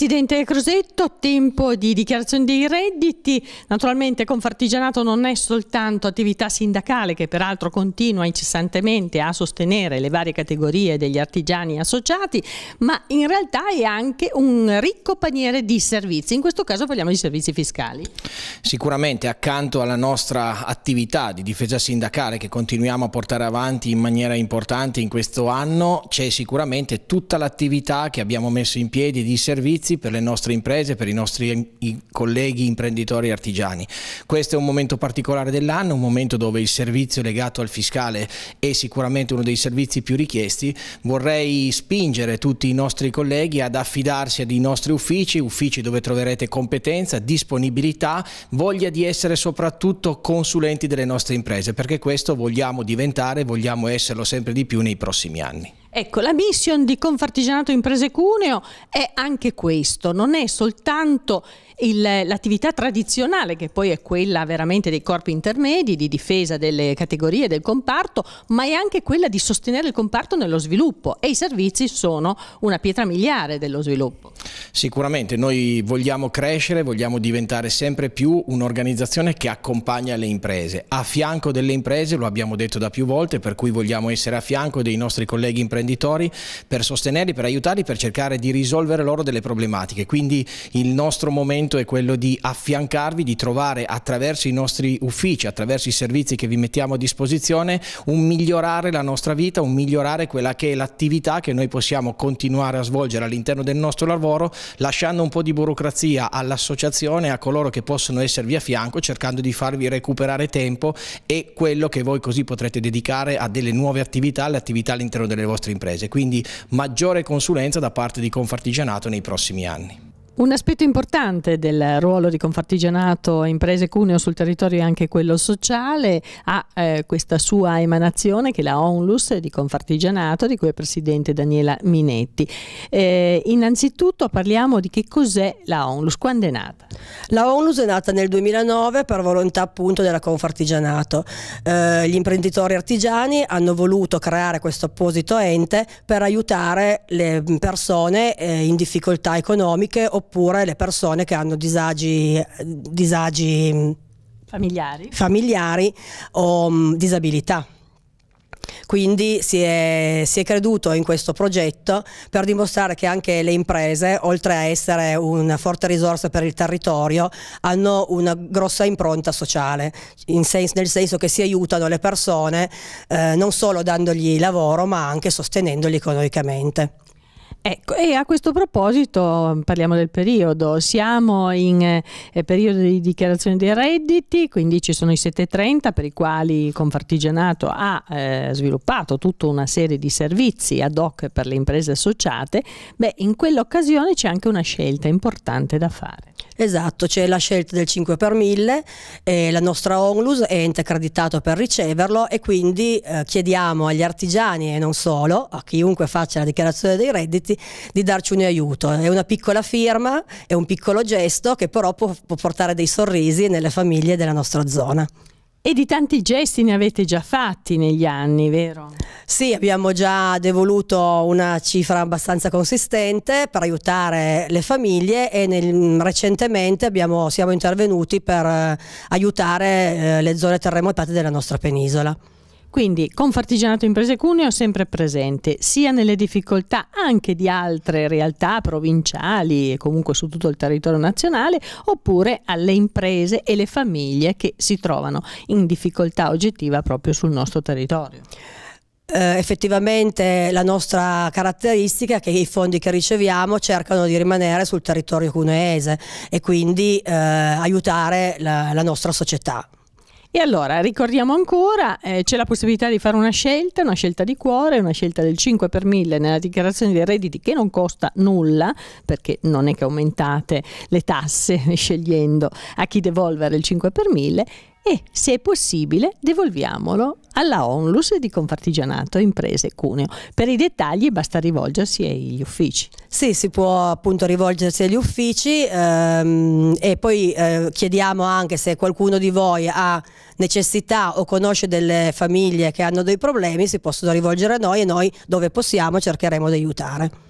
Presidente Crosetto, tempo di dichiarazione dei redditi. Naturalmente Confartigianato non è soltanto attività sindacale che peraltro continua incessantemente a sostenere le varie categorie degli artigiani associati, ma in realtà è anche un ricco paniere di servizi. In questo caso parliamo di servizi fiscali. Sicuramente accanto alla nostra attività di difesa sindacale che continuiamo a portare avanti in maniera importante in questo anno, c'è sicuramente tutta l'attività che abbiamo messo in piedi di servizi servizi per le nostre imprese, per i nostri colleghi imprenditori e artigiani. Questo è un momento particolare dell'anno, un momento dove il servizio legato al fiscale è sicuramente uno dei servizi più richiesti. Vorrei spingere tutti i nostri colleghi ad affidarsi ai nostri uffici, uffici dove troverete competenza, disponibilità, voglia di essere soprattutto consulenti delle nostre imprese, perché questo vogliamo diventare, vogliamo esserlo sempre di più nei prossimi anni. Ecco, la mission di Confartigianato Imprese Cuneo è anche questo, non è soltanto l'attività tradizionale che poi è quella veramente dei corpi intermedi, di difesa delle categorie del comparto, ma è anche quella di sostenere il comparto nello sviluppo e i servizi sono una pietra miliare dello sviluppo. Sicuramente noi vogliamo crescere, vogliamo diventare sempre più un'organizzazione che accompagna le imprese, a fianco delle imprese, lo abbiamo detto da più volte, per cui vogliamo essere a fianco dei nostri colleghi imprenditori per sostenerli, per aiutarli, per cercare di risolvere loro delle problematiche. Quindi il nostro momento è quello di affiancarvi, di trovare attraverso i nostri uffici, attraverso i servizi che vi mettiamo a disposizione, un migliorare la nostra vita, un migliorare quella che è l'attività che noi possiamo continuare a svolgere all'interno del nostro lavoro lasciando un po' di burocrazia all'associazione e a coloro che possono esservi a fianco cercando di farvi recuperare tempo e quello che voi così potrete dedicare a delle nuove attività, le attività all'interno delle vostre imprese. Quindi maggiore consulenza da parte di Confartigianato nei prossimi anni. Un aspetto importante del ruolo di Confartigianato Imprese Cuneo sul territorio è anche quello sociale, ha eh, questa sua emanazione che è la ONLUS di Confartigianato di cui è presidente Daniela Minetti. Eh, innanzitutto parliamo di che cos'è la ONLUS, quando è nata? La ONLUS è nata nel 2009 per volontà appunto della Confartigianato. Eh, gli imprenditori artigiani hanno voluto creare questo apposito ente per aiutare le persone eh, in difficoltà economiche oppure le persone che hanno disagi, disagi familiari. familiari o mm, disabilità. Quindi si è, si è, creduto in questo progetto per dimostrare che anche le imprese, oltre a essere una forte risorsa per il territorio, hanno una grossa impronta sociale, senso, nel senso che si aiutano le persone eh, non solo dandogli lavoro ma anche sostenendoli economicamente. Ecco, e a questo proposito mm, parliamo del periodo. Siamo in eh, eh, periodo di dichiarazione dei redditi, quindi ci sono i 730 per i quali Confartigianato ha eh, sviluppato tutta una serie di servizi ad hoc per le imprese associate. Beh, in quell'occasione c'è anche una scelta importante da fare. Esatto, c'è la scelta del 5 per 1000, eh, la nostra Onlus è ente accreditato per riceverlo e quindi eh, chiediamo agli artigiani e non solo, a chiunque faccia la dichiarazione dei redditi, di darci un aiuto. È una piccola firma, è un piccolo gesto che però può, può portare dei sorrisi nelle famiglie della nostra zona. E di tanti gesti ne avete già fatti negli anni, vero? Sì, abbiamo già devoluto una cifra abbastanza consistente per aiutare le famiglie e nel, mm, recentemente abbiamo, siamo intervenuti per eh, aiutare eh, le zone terremotate della nostra penisola. Quindi Confartigianato Imprese Cuneo sempre presente, sia nelle difficoltà anche di altre realtà provinciali e comunque su tutto il territorio nazionale, oppure alle imprese e le famiglie che si trovano in difficoltà oggettiva proprio sul nostro territorio. Eh, effettivamente la nostra caratteristica è che i fondi che riceviamo cercano di rimanere sul territorio cuneese e quindi eh, aiutare la, la nostra società. E allora ricordiamo ancora, eh, c'è la possibilità di fare una scelta, una scelta di cuore, una scelta del 5 per 1000 nella dichiarazione dei redditi che non costa nulla perché non è che aumentate le tasse scegliendo a chi devolvere il 5 per 1000 e, se è possibile, devolviamolo alla Onlus di Confartigianato Imprese Cuneo. Per i dettagli basta rivolgersi agli uffici. Sì, si può appunto rivolgersi agli uffici ehm, e poi eh, chiediamo anche se qualcuno di voi ha necessità o conosce delle famiglie che hanno dei problemi, si possono rivolgere a noi e noi dove possiamo cercheremo di aiutare.